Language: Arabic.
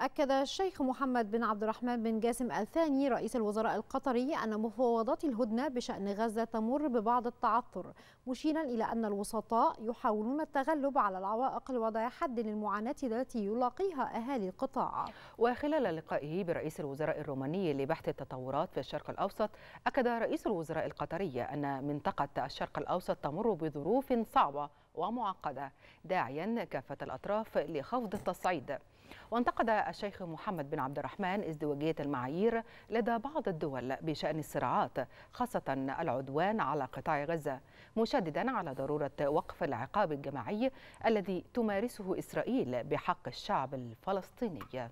أكد الشيخ محمد بن عبد الرحمن بن جاسم الثاني رئيس الوزراء القطري أن مفاوضات الهدنة بشأن غزة تمر ببعض التعثر مشيرا إلى أن الوسطاء يحاولون التغلب على العوائق لوضع حد للمعاناة التي يلاقيها أهالي القطاع وخلال لقائه برئيس الوزراء الروماني لبحث التطورات في الشرق الأوسط أكد رئيس الوزراء القطري أن منطقة الشرق الأوسط تمر بظروف صعبة ومعقدة داعيا كافة الأطراف لخفض التصعيد وانتقد الشيخ محمد بن عبد الرحمن ازدواجية المعايير لدى بعض الدول بشأن الصراعات خاصة العدوان على قطاع غزة مشددا على ضرورة وقف العقاب الجماعي الذي تمارسه إسرائيل بحق الشعب الفلسطيني